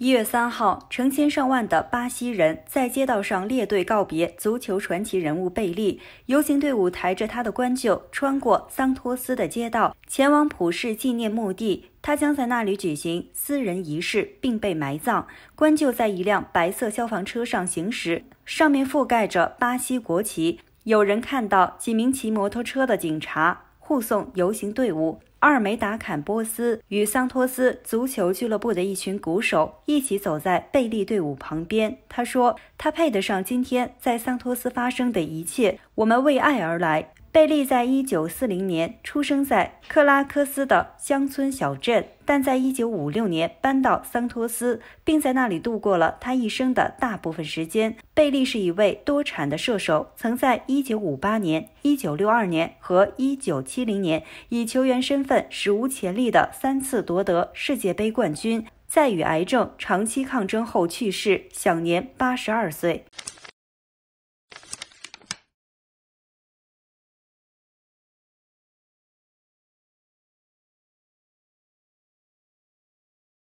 一月三号，成千上万的巴西人在街道上列队告别足球传奇人物贝利。游行队伍抬着他的棺柩，穿过桑托斯的街道，前往普世纪念墓地。他将在那里举行私人仪式，并被埋葬。棺柩在一辆白色消防车上行驶，上面覆盖着巴西国旗。有人看到几名骑摩托车的警察护送游行队伍。阿尔梅达坎波斯与桑托斯足球俱乐部的一群鼓手一起走在贝利队伍旁边。他说：“他配得上今天在桑托斯发生的一切。我们为爱而来。”贝利在一九四零年出生在克拉克斯的乡村小镇，但在一九五六年搬到桑托斯，并在那里度过了他一生的大部分时间。贝利是一位多产的射手，曾在一九五八年、一九六二年和一九七零年以球员身份史无前例的三次夺得世界杯冠军。在与癌症长期抗争后去世，享年八十二岁。